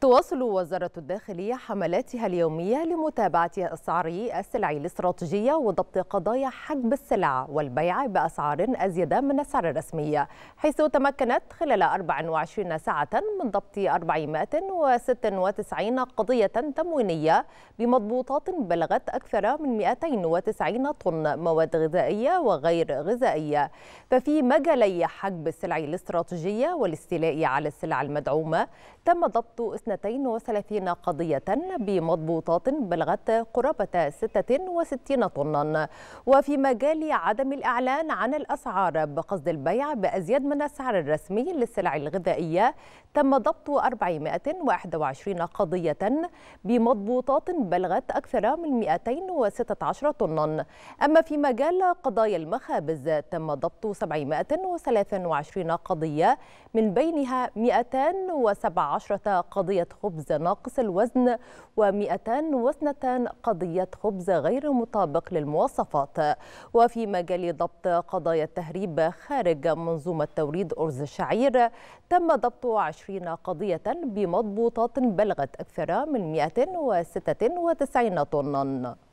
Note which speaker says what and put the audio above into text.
Speaker 1: تواصل وزارة الداخلية حملاتها اليومية لمتابعة أسعار السلع الاستراتيجية وضبط قضايا حجب السلع والبيع بأسعار أزيد من السعر الرسمي حيث تمكنت خلال 24 ساعة من ضبط 496 قضية تموينية بمضبوطات بلغت أكثر من 290 طن مواد غذائية وغير غذائية ففي مجالي حجب السلع الاستراتيجية والاستيلاء على السلع المدعومة تم ضبط 32 قضية بمضبوطات بلغت قرابة 66 طنا وفي مجال عدم الإعلان عن الأسعار بقصد البيع بأزيد من السعر الرسمي للسلع الغذائية تم ضبط 421 قضية بمضبوطات بلغت أكثر من 216 طنا أما في مجال قضايا المخابز تم ضبط 723 قضية من بينها 217 قضية قضية خبز ناقص الوزن و202 قضية خبز غير مطابق للمواصفات وفي مجال ضبط قضايا التهريب خارج منظومة توريد أرز الشعير تم ضبط 20 قضية بمضبوطات بلغت أكثر من 196 طنا